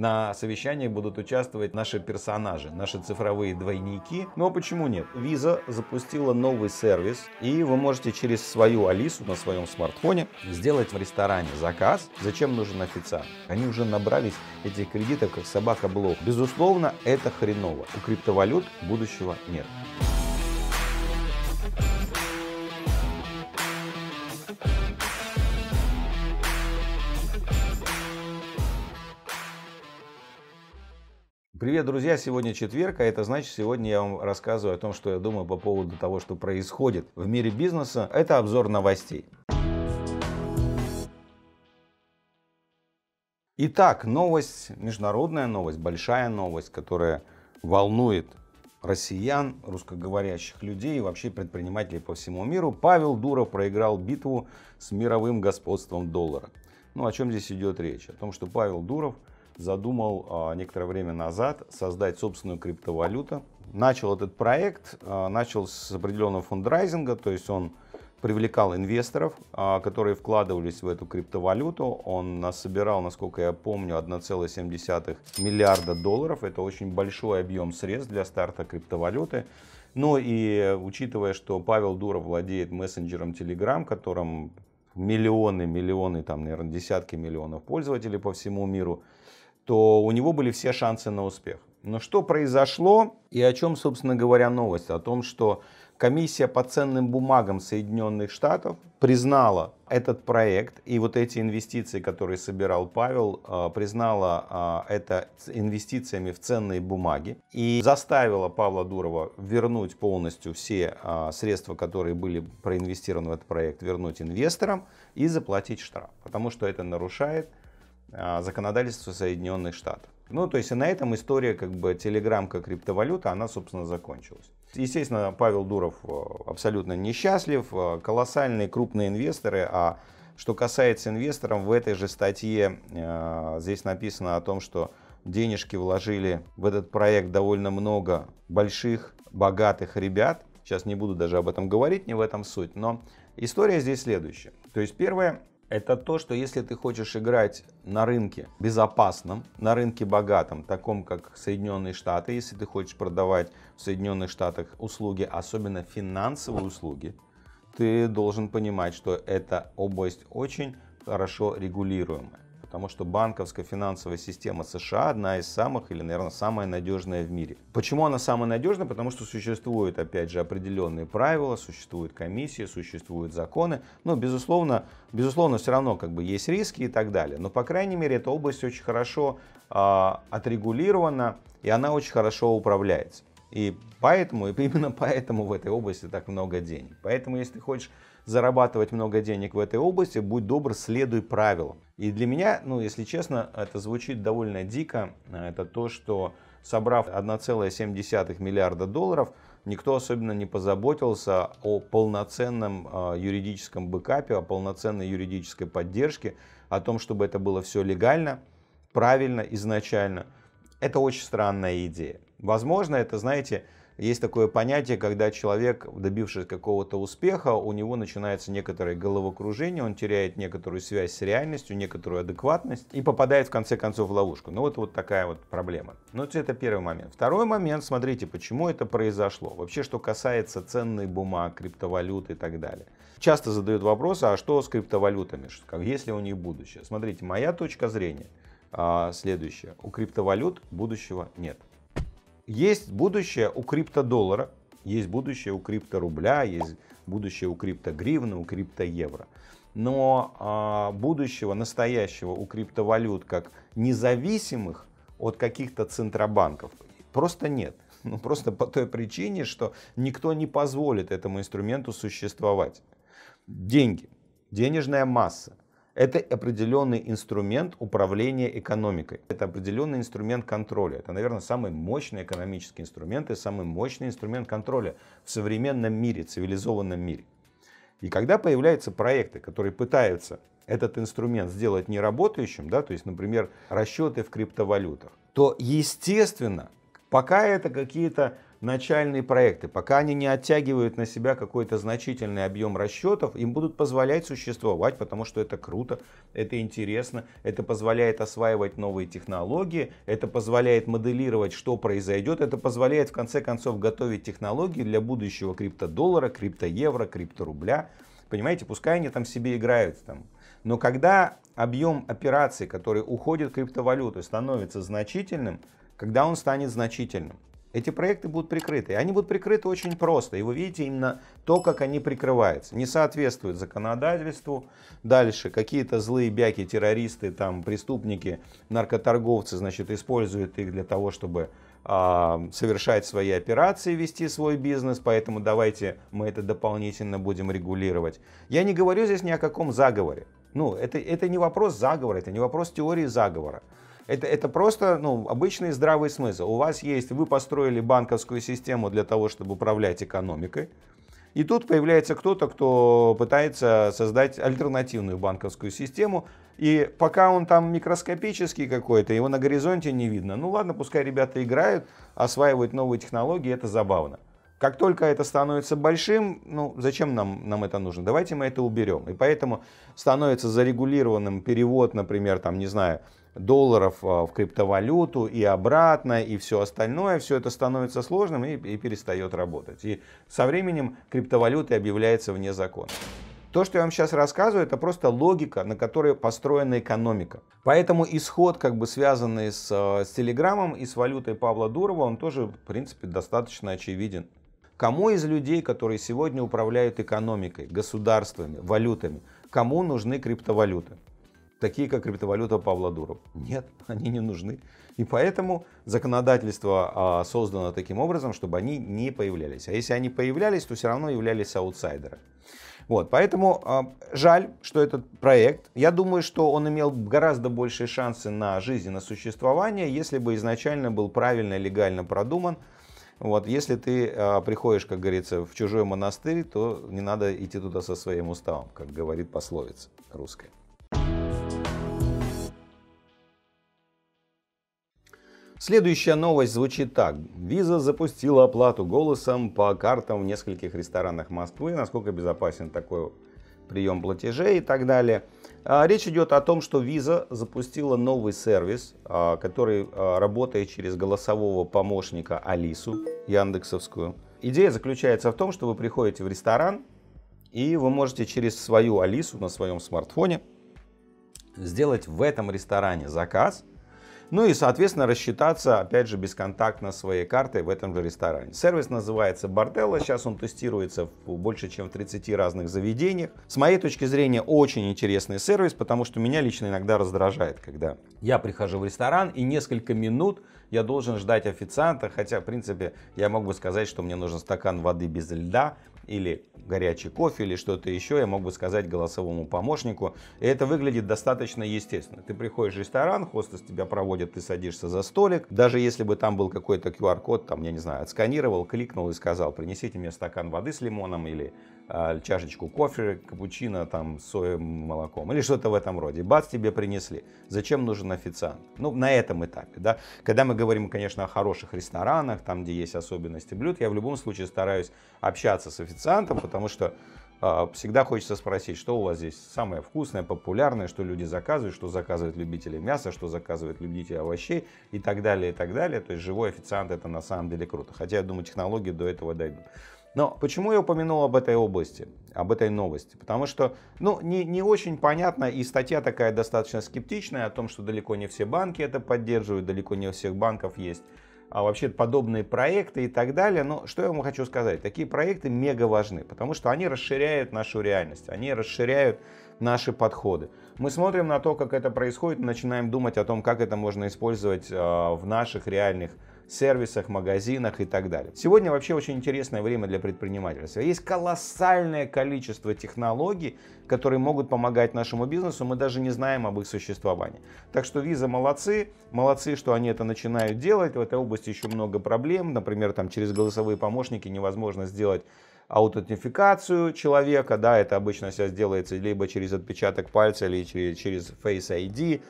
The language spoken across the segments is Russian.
На совещании будут участвовать наши персонажи, наши цифровые двойники. Ну а почему нет? Visa запустила новый сервис, и вы можете через свою Алису на своем смартфоне сделать в ресторане заказ. Зачем нужен официант? Они уже набрались этих кредитов, как собака блок. Безусловно, это хреново. У криптовалют будущего нет. Привет, друзья! Сегодня четверг, а это значит, сегодня я вам рассказываю о том, что я думаю по поводу того, что происходит в мире бизнеса. Это обзор новостей. Итак, новость, международная новость, большая новость, которая волнует россиян, русскоговорящих людей и вообще предпринимателей по всему миру. Павел Дуров проиграл битву с мировым господством доллара. Ну, о чем здесь идет речь? О том, что Павел Дуров – задумал а, некоторое время назад создать собственную криптовалюту. Начал этот проект, а, начал с определенного фундрайзинга, то есть он привлекал инвесторов, а, которые вкладывались в эту криптовалюту. Он нас собирал, насколько я помню, 1,7 миллиарда долларов. Это очень большой объем средств для старта криптовалюты. Ну и учитывая, что Павел Дуров владеет мессенджером Telegram, которым миллионы, миллионы, там, наверное, десятки миллионов пользователей по всему миру, то у него были все шансы на успех. Но что произошло и о чем, собственно говоря, новость? О том, что комиссия по ценным бумагам Соединенных Штатов признала этот проект и вот эти инвестиции, которые собирал Павел, а, признала а, это инвестициями в ценные бумаги и заставила Павла Дурова вернуть полностью все а, средства, которые были проинвестированы в этот проект, вернуть инвесторам и заплатить штраф, потому что это нарушает а, законодательству Соединенных Штатов. Ну, то есть, и на этом история, как бы, Telegram как криптовалюта, она, собственно, закончилась. Естественно, Павел Дуров э, абсолютно несчастлив, э, колоссальные крупные инвесторы, а что касается инвесторов, в этой же статье э, здесь написано о том, что денежки вложили в этот проект довольно много больших, богатых ребят. Сейчас не буду даже об этом говорить, не в этом суть, но история здесь следующая. То есть, первое, это то, что если ты хочешь играть на рынке безопасном, на рынке богатом, таком как Соединенные Штаты, если ты хочешь продавать в Соединенных Штатах услуги, особенно финансовые услуги, ты должен понимать, что эта область очень хорошо регулируемая потому что банковская финансовая система США одна из самых или, наверное, самая надежная в мире. Почему она самая надежная? Потому что существуют, опять же, определенные правила, существуют комиссии, существуют законы. Но, ну, безусловно, безусловно, все равно как бы есть риски и так далее. Но, по крайней мере, эта область очень хорошо э, отрегулирована, и она очень хорошо управляется. И поэтому, и именно поэтому в этой области так много денег. Поэтому, если ты хочешь зарабатывать много денег в этой области, будь добр, следуй правилам. И для меня, ну, если честно, это звучит довольно дико. Это то, что собрав 1,7 миллиарда долларов, никто особенно не позаботился о полноценном э, юридическом бэкапе, о полноценной юридической поддержке, о том, чтобы это было все легально, правильно изначально. Это очень странная идея. Возможно, это, знаете, есть такое понятие, когда человек, добившись какого-то успеха, у него начинается некоторое головокружение, он теряет некоторую связь с реальностью, некоторую адекватность и попадает в конце концов в ловушку. Ну вот, вот такая вот проблема. Ну это первый момент. Второй момент, смотрите, почему это произошло. Вообще, что касается ценных бумаг, криптовалют и так далее. Часто задают вопрос, а что с криптовалютами? Как, есть ли у них будущее? Смотрите, моя точка зрения а, следующая. У криптовалют будущего нет есть будущее у криптодоллара, есть будущее у крипторубля, есть будущее у криптогривны, у криптоевро. Но э, будущего настоящего у криптовалют как независимых от каких-то центробанков просто нет. Ну, просто по той причине, что никто не позволит этому инструменту существовать. Деньги, денежная масса это определенный инструмент управления экономикой. Это определенный инструмент контроля. Это, наверное, самый мощный экономический инструмент и самый мощный инструмент контроля в современном мире, цивилизованном мире. И когда появляются проекты, которые пытаются этот инструмент сделать неработающим, да, то есть, например, расчеты в криптовалютах, то, естественно, пока это какие-то начальные проекты, пока они не оттягивают на себя какой-то значительный объем расчетов, им будут позволять существовать, потому что это круто, это интересно, это позволяет осваивать новые технологии, это позволяет моделировать, что произойдет, это позволяет в конце концов готовить технологии для будущего криптодоллара, криптоевро, крипторубля. Понимаете, пускай они там себе играют. Там. Но когда объем операций, который уходит в криптовалюту, становится значительным, когда он станет значительным? Эти проекты будут прикрыты. И они будут прикрыты очень просто. И вы видите именно то, как они прикрываются. Не соответствуют законодательству. Дальше какие-то злые бяки, террористы, там, преступники, наркоторговцы, значит, используют их для того, чтобы а, совершать свои операции, вести свой бизнес, поэтому давайте мы это дополнительно будем регулировать. Я не говорю здесь ни о каком заговоре. Ну, это, это не вопрос заговора, это не вопрос теории заговора. Это, это просто ну, обычный здравый смысл. У вас есть, вы построили банковскую систему для того, чтобы управлять экономикой. И тут появляется кто-то, кто пытается создать альтернативную банковскую систему. И пока он там микроскопический какой-то, его на горизонте не видно. Ну ладно, пускай ребята играют, осваивают новые технологии, это забавно. Как только это становится большим, ну зачем нам, нам это нужно? Давайте мы это уберем. И поэтому становится зарегулированным перевод, например, там, не знаю, долларов а, в криптовалюту и обратно, и все остальное, все это становится сложным и, и перестает работать. И со временем криптовалюта объявляется вне закона. То, что я вам сейчас рассказываю, это просто логика, на которой построена экономика. Поэтому исход, как бы связанный с, а, с Телеграмом и с валютой Павла Дурова, он тоже, в принципе, достаточно очевиден. Кому из людей, которые сегодня управляют экономикой, государствами, валютами, кому нужны криптовалюты? такие как криптовалюта Павла Дуров. Нет, они не нужны. И поэтому законодательство а, создано таким образом, чтобы они не появлялись. А если они появлялись, то все равно являлись аутсайдерами. Вот, поэтому а, жаль, что этот проект, я думаю, что он имел гораздо большие шансы на жизнь, на существование, если бы изначально был правильно, и легально продуман. Вот, если ты э, приходишь, как говорится, в чужой монастырь, то не надо идти туда со своим уставом, как говорит пословица русская. Следующая новость звучит так. Visa запустила оплату голосом по картам в нескольких ресторанах Москвы. Насколько безопасен такой прием платежей и так далее. А, речь идет о том, что Visa запустила новый сервис, а, который а, работает через голосового помощника Алису Яндексовскую. Идея заключается в том, что вы приходите в ресторан, и вы можете через свою Алису на своем смартфоне сделать в этом ресторане заказ – ну и, соответственно, рассчитаться, опять же, бесконтактно своей картой в этом же ресторане. Сервис называется Бартелло. Сейчас он тестируется в больше, чем в 30 разных заведениях. С моей точки зрения, очень интересный сервис, потому что меня лично иногда раздражает, когда я прихожу в ресторан и несколько минут я должен ждать официанта, хотя, в принципе, я мог бы сказать, что мне нужен стакан воды без льда, или горячий кофе, или что-то еще, я мог бы сказать голосовому помощнику. И это выглядит достаточно естественно. Ты приходишь в ресторан, хостес тебя проводит, ты садишься за столик. Даже если бы там был какой-то QR-код, там, я не знаю, отсканировал, кликнул и сказал, принесите мне стакан воды с лимоном или а, чашечку кофе, капучино там с соевым молоком или что-то в этом роде. Бац, тебе принесли. Зачем нужен официант? Ну, на этом этапе, да. Когда мы говорим, конечно, о хороших ресторанах, там, где есть особенности блюд, я в любом случае стараюсь общаться с официантом, потому что а, всегда хочется спросить, что у вас здесь самое вкусное, популярное, что люди заказывают, что заказывают любители мяса, что заказывают любители овощей и так далее, и так далее. То есть живой официант это на самом деле круто. Хотя, я думаю, технологии до этого дойдут. Но почему я упомянул об этой области, об этой новости? Потому что, ну, не, не очень понятно, и статья такая достаточно скептичная о том, что далеко не все банки это поддерживают, далеко не у всех банков есть а вообще подобные проекты и так далее. Но что я вам хочу сказать? Такие проекты мега важны, потому что они расширяют нашу реальность, они расширяют наши подходы. Мы смотрим на то, как это происходит, начинаем думать о том, как это можно использовать а, в наших реальных проектах сервисах, магазинах и так далее. Сегодня вообще очень интересное время для предпринимательства. Есть колоссальное количество технологий, которые могут помогать нашему бизнесу, мы даже не знаем об их существовании. Так что Visa молодцы, молодцы, что они это начинают делать. В этой области еще много проблем, например, там через голосовые помощники невозможно сделать аутентификацию человека, да, это обычно сейчас делается либо через отпечаток пальца, либо через Face ID,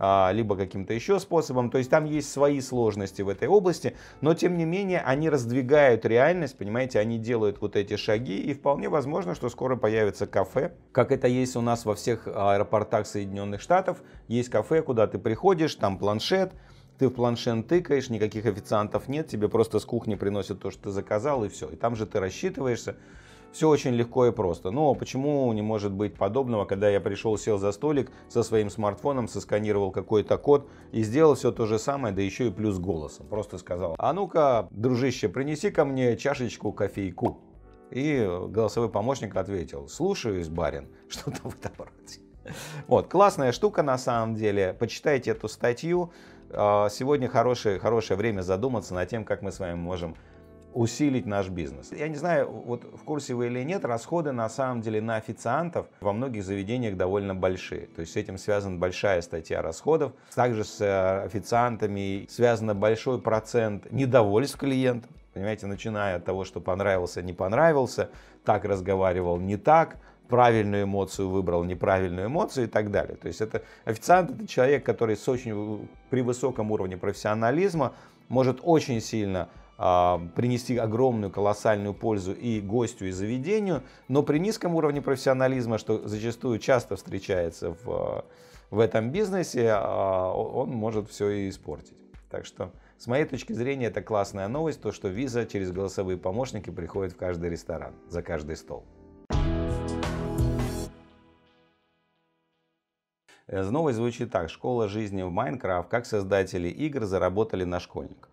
а, либо каким-то еще способом. То есть там есть свои сложности в этой области, но тем не менее они раздвигают реальность, понимаете, они делают вот эти шаги, и вполне возможно, что скоро появится кафе, как это есть у нас во всех а, аэропортах Соединенных Штатов. Есть кафе, куда ты приходишь, там планшет, ты в планшет тыкаешь, никаких официантов нет, тебе просто с кухни приносят то, что ты заказал, и все. И там же ты рассчитываешься, все очень легко и просто. Но почему не может быть подобного, когда я пришел, сел за столик со своим смартфоном, сосканировал какой-то код и сделал все то же самое, да еще и плюс голосом. Просто сказал, а ну-ка, дружище, принеси ко мне чашечку кофейку. И голосовой помощник ответил, слушаюсь, барин, что-то в этом роде. Вот, классная штука на самом деле. Почитайте эту статью. А, сегодня хорошее, хорошее время задуматься над тем, как мы с вами можем усилить наш бизнес. Я не знаю, вот в курсе вы или нет, расходы на самом деле на официантов во многих заведениях довольно большие. То есть с этим связана большая статья расходов. Также с э, официантами связано большой процент недовольств клиентов. Понимаете, начиная от того, что понравился, не понравился, так разговаривал, не так, правильную эмоцию выбрал, неправильную эмоцию и так далее. То есть это официант, это человек, который с очень, э, при высоком уровне профессионализма может очень сильно принести огромную колоссальную пользу и гостю, и заведению, но при низком уровне профессионализма, что зачастую часто встречается в, э, в этом бизнесе, а, он может все и испортить. Так что, с моей точки зрения, это классная новость, то, что виза через голосовые помощники приходит в каждый ресторан, за каждый стол. Э, новость звучит так. Школа жизни в Майнкрафт. Как создатели игр заработали на школьниках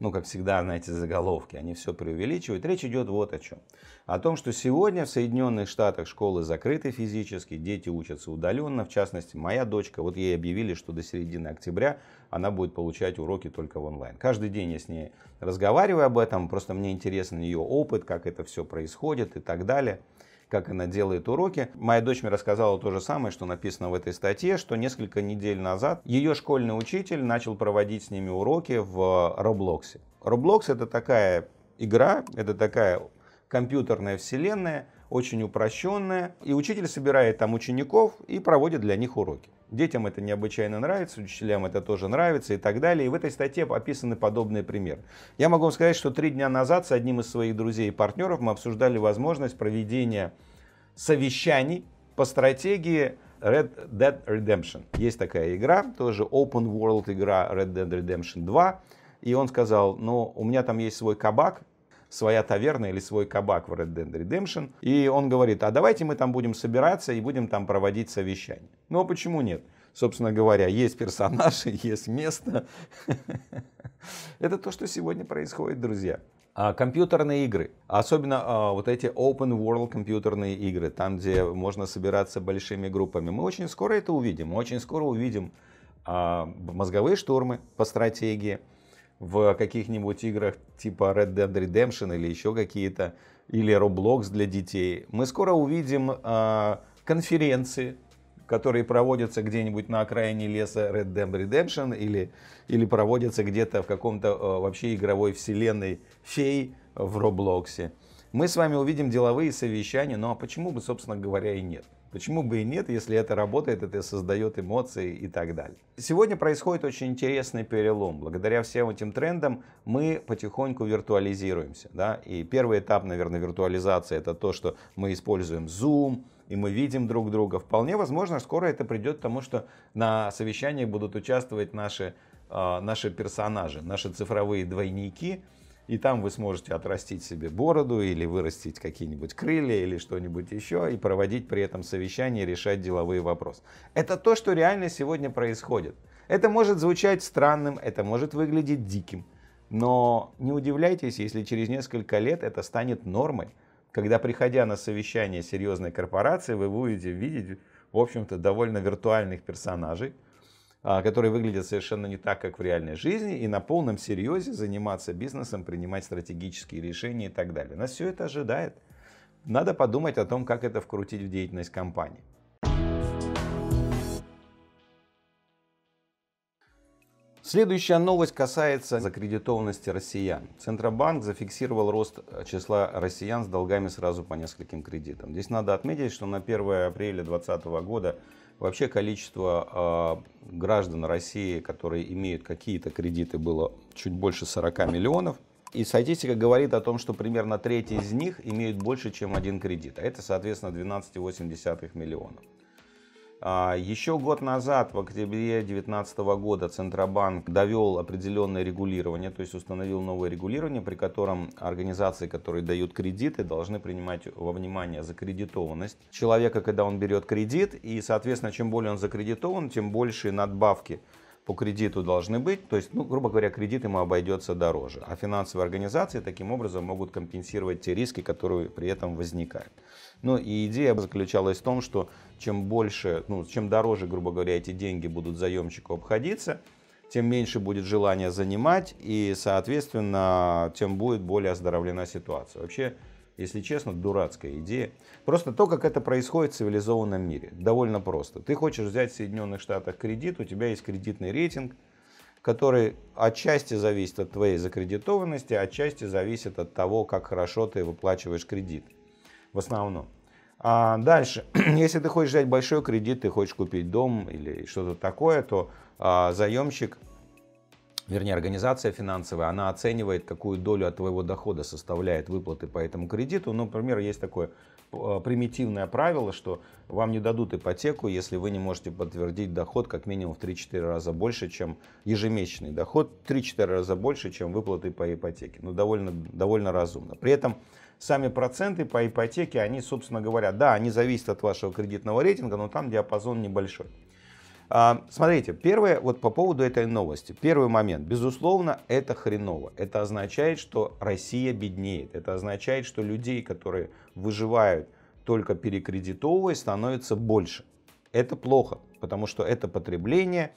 ну, как всегда, на эти заголовки, они все преувеличивают. Речь идет вот о чем. О том, что сегодня в Соединенных Штатах школы закрыты физически, дети учатся удаленно. В частности, моя дочка, вот ей объявили, что до середины октября она будет получать уроки только в онлайн. Каждый день я с ней разговариваю об этом, просто мне интересен ее опыт, как это все происходит и так далее как она делает уроки. Моя дочь мне рассказала то же самое, что написано в этой статье, что несколько недель назад ее школьный учитель начал проводить с ними уроки в Roblox. Roblox это такая игра, это такая компьютерная вселенная, очень упрощенная, и учитель собирает там учеников и проводит для них уроки. Детям это необычайно нравится, учителям это тоже нравится и так далее. И в этой статье описаны подобные примеры. Я могу вам сказать, что три дня назад с одним из своих друзей и партнеров мы обсуждали возможность проведения совещаний по стратегии Red Dead Redemption. Есть такая игра, тоже open world игра Red Dead Redemption 2. И он сказал, ну, у меня там есть свой кабак, своя таверна или свой кабак в Red Dead Redemption. И он говорит, а давайте мы там будем собираться и будем там проводить совещание. Ну а почему нет? Собственно говоря, есть персонажи, есть место. Это то, что сегодня происходит, друзья. А компьютерные игры, особенно а, вот эти open world компьютерные игры, там, где можно собираться большими группами, мы очень скоро это увидим. Мы очень скоро увидим а, мозговые штурмы по стратегии, в каких-нибудь играх типа Red Dead Redemption или еще какие-то, или Roblox для детей. Мы скоро увидим э, конференции, которые проводятся где-нибудь на окраине леса Red Dead Redemption или, или проводятся где-то в каком-то э, вообще игровой вселенной фей в Роблоксе. Мы с вами увидим деловые совещания, ну а почему бы, собственно говоря, и нет? Почему бы и нет, если это работает, это создает эмоции и так далее. Сегодня происходит очень интересный перелом. Благодаря всем этим трендам мы потихоньку виртуализируемся. Да? И первый этап, наверное, виртуализации это то, что мы используем Zoom, и мы видим друг друга. Вполне возможно, скоро это придет к тому, что на совещании будут участвовать наши, а, наши персонажи, наши цифровые двойники, и там вы сможете отрастить себе бороду или вырастить какие-нибудь крылья или что-нибудь еще и проводить при этом совещание решать деловые вопросы. Это то, что реально сегодня происходит. Это может звучать странным, это может выглядеть диким, но не удивляйтесь, если через несколько лет это станет нормой, когда приходя на совещание серьезной корпорации, вы будете видеть, в общем-то, довольно виртуальных персонажей, а, которые выглядят совершенно не так, как в реальной жизни, и на полном серьезе заниматься бизнесом, принимать стратегические решения и так далее. Нас все это ожидает. Надо подумать о том, как это вкрутить в деятельность компании. Следующая новость касается закредитованности россиян. Центробанк зафиксировал рост числа россиян с долгами сразу по нескольким кредитам. Здесь надо отметить, что на 1 апреля 2020 года Вообще количество э, граждан России, которые имеют какие-то кредиты, было чуть больше 40 миллионов. И статистика говорит о том, что примерно треть из них имеют больше, чем один кредит. А это, соответственно, 12,8 миллионов. А, еще год назад, в октябре 2019 года, Центробанк довел определенное регулирование, то есть установил новое регулирование, при котором организации, которые дают кредиты, должны принимать во внимание закредитованность человека, когда он берет кредит, и, соответственно, чем более он закредитован, тем больше надбавки по кредиту должны быть. То есть, ну, грубо говоря, кредит ему обойдется дороже. А финансовые организации таким образом могут компенсировать те риски, которые при этом возникают. Ну и идея заключалась в том, что чем больше, ну, чем дороже, грубо говоря, эти деньги будут заемщику обходиться, тем меньше будет желания занимать, и, соответственно, тем будет более оздоровлена ситуация. Вообще, если честно, дурацкая идея. Просто то, как это происходит в цивилизованном мире. Довольно просто. Ты хочешь взять в Соединенных Штатах кредит, у тебя есть кредитный рейтинг, который отчасти зависит от твоей закредитованности, отчасти зависит от того, как хорошо ты выплачиваешь кредит. В основном. А дальше, если ты хочешь взять большой кредит, ты хочешь купить дом или что-то такое, то а, заемщик вернее, организация финансовая, она оценивает, какую долю от твоего дохода составляет выплаты по этому кредиту. Ну, например, есть такое а, примитивное правило, что вам не дадут ипотеку, если вы не можете подтвердить доход как минимум в 3-4 раза больше, чем ежемесячный доход, 3-4 раза больше, чем выплаты по ипотеке. Ну, довольно, довольно разумно. При этом сами проценты по ипотеке, они, собственно говоря, да, они зависят от вашего кредитного рейтинга, но там диапазон небольшой. А, смотрите, первое, вот по поводу этой новости. Первый момент. Безусловно, это хреново. Это означает, что Россия беднеет. Это означает, что людей, которые выживают только перекредитовывая, становится больше. Это плохо, потому что это потребление,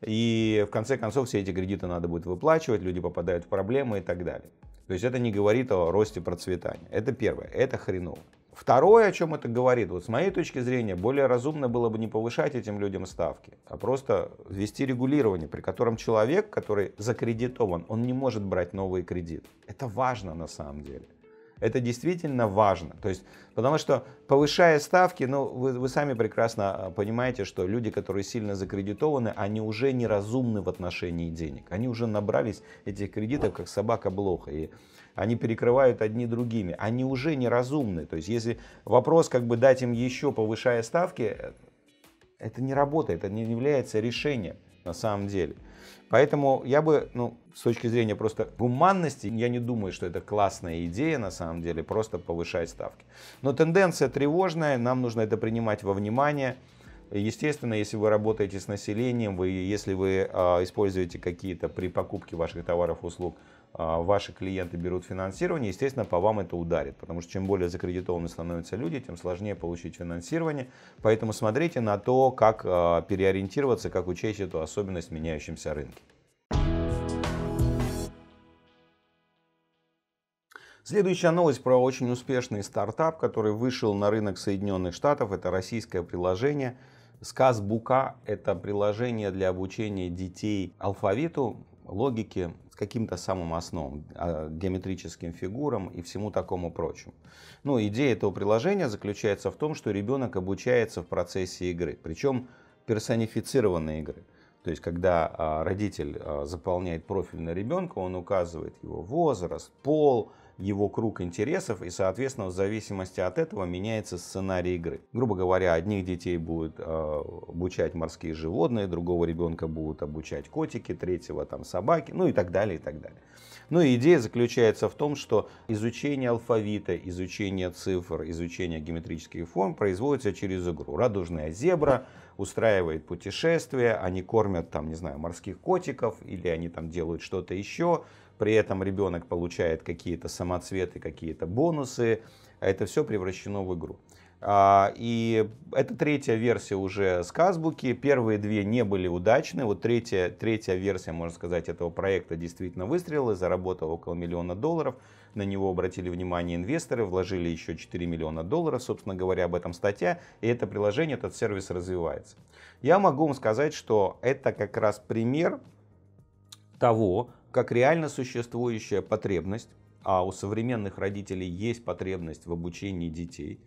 и в конце концов все эти кредиты надо будет выплачивать, люди попадают в проблемы и так далее. То есть это не говорит о росте процветания. Это первое, это хреново. Второе, о чем это говорит, вот с моей точки зрения, более разумно было бы не повышать этим людям ставки, а просто ввести регулирование, при котором человек, который закредитован, он не может брать новый кредит. Это важно на самом деле. Это действительно важно. То есть, потому что повышая ставки, ну, вы, вы сами прекрасно а, понимаете, что люди, которые сильно закредитованы, они уже неразумны в отношении денег. Они уже набрались этих кредитов, как собака блоха. И они перекрывают одни другими. Они уже неразумны. То есть, если вопрос, как бы дать им еще, повышая ставки, э, это не работает, это не является решением на самом деле. Поэтому я бы, ну, с точки зрения просто гуманности, я не думаю, что это классная идея на самом деле, просто повышать ставки. Но тенденция тревожная, нам нужно это принимать во внимание. Естественно, если вы работаете с населением, вы, если вы а, используете какие-то при покупке ваших товаров, услуг, а, ваши клиенты берут финансирование, естественно, по вам это ударит, потому что чем более закредитованы становятся люди, тем сложнее получить финансирование. Поэтому смотрите на то, как а, переориентироваться, как учесть эту особенность в меняющемся рынке. Следующая новость про очень успешный стартап, который вышел на рынок Соединенных Штатов. Это российское приложение – Сказбука — это приложение для обучения детей алфавиту, логике, с каким-то самым основам, а, геометрическим фигурам и всему такому прочему. Ну, идея этого приложения заключается в том, что ребенок обучается в процессе игры, причем персонифицированной игры. То есть, когда а, родитель а, заполняет профиль на ребенка, он указывает его возраст, пол, его круг интересов, и, соответственно, в зависимости от этого меняется сценарий игры. Грубо говоря, одних детей будут э, обучать морские животные, другого ребенка будут обучать котики, третьего там собаки, ну и так далее, и так далее. Ну и идея заключается в том, что изучение алфавита, изучение цифр, изучение геометрических форм производится через игру. Радужная зебра устраивает путешествия, они кормят там, не знаю, морских котиков или они там делают что-то еще, при этом ребенок получает какие-то самоцветы, какие-то бонусы. А это все превращено в игру. А, и это третья версия уже с Первые две не были удачны. Вот третья, третья версия, можно сказать, этого проекта действительно выстрелила, заработала около миллиона долларов. На него обратили внимание инвесторы, вложили еще 4 миллиона долларов, собственно говоря, об этом статья. И это приложение, этот сервис развивается. Я могу вам сказать, что это как раз пример того, как реально существующая потребность, а у современных родителей есть потребность в обучении детей,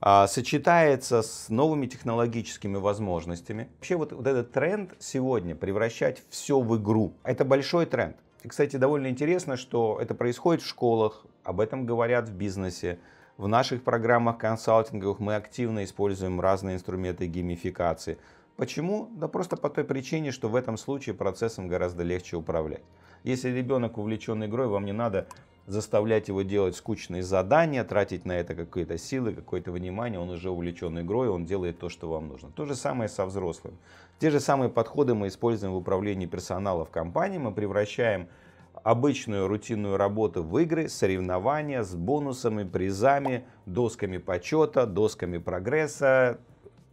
а, сочетается с новыми технологическими возможностями. Вообще вот, вот этот тренд сегодня превращать все в игру, это большой тренд. И, кстати, довольно интересно, что это происходит в школах, об этом говорят в бизнесе, в наших программах консалтинговых мы активно используем разные инструменты геймификации. Почему? Да просто по той причине, что в этом случае процессом гораздо легче управлять. Если ребенок увлечен игрой, вам не надо заставлять его делать скучные задания, тратить на это какие-то силы, какое-то внимание, он уже увлечен игрой, он делает то, что вам нужно. То же самое со взрослым. Те же самые подходы мы используем в управлении персонала в компании, мы превращаем обычную рутинную работу в игры, соревнования с бонусами, призами, досками почета, досками прогресса,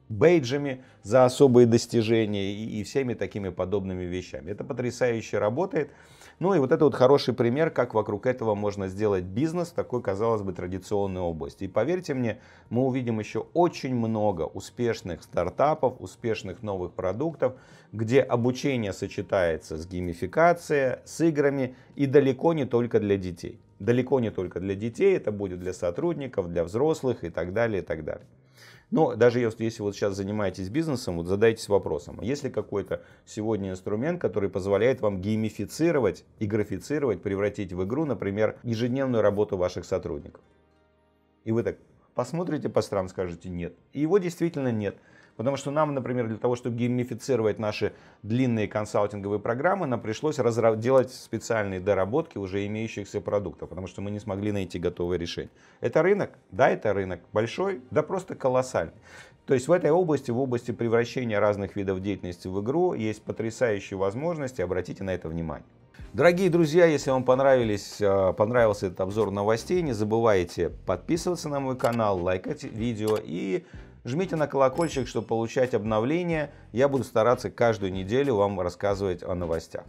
бейджами за особые достижения и, и всеми такими подобными вещами. Это потрясающе работает. Ну и вот это вот хороший пример, как вокруг этого можно сделать бизнес в такой, казалось бы, традиционной области. И поверьте мне, мы увидим еще очень много успешных стартапов, успешных новых продуктов, где обучение сочетается с геймификацией, с играми и далеко не только для детей. Далеко не только для детей, это будет для сотрудников, для взрослых и так далее, и так далее. Но даже если, если вот сейчас занимаетесь бизнесом, вот задайтесь вопросом, а есть ли какой-то сегодня инструмент, который позволяет вам геймифицировать и графицировать, превратить в игру, например, ежедневную работу ваших сотрудников? И вы так посмотрите по сторонам, скажете нет. И его действительно нет. Потому что нам, например, для того, чтобы геймифицировать наши длинные консалтинговые программы, нам пришлось разра- делать специальные доработки уже имеющихся продуктов, потому что мы не смогли найти готовое решение. Это рынок? Да, это рынок. Большой? Да, просто колоссальный. То есть в этой области, в области превращения разных видов деятельности в игру, есть потрясающие возможности, обратите на это внимание. Дорогие друзья, если вам понравились, э, понравился этот обзор новостей, не забывайте подписываться на мой канал, лайкать видео и Жмите на колокольчик, чтобы получать обновления. Я буду стараться каждую неделю вам рассказывать о новостях.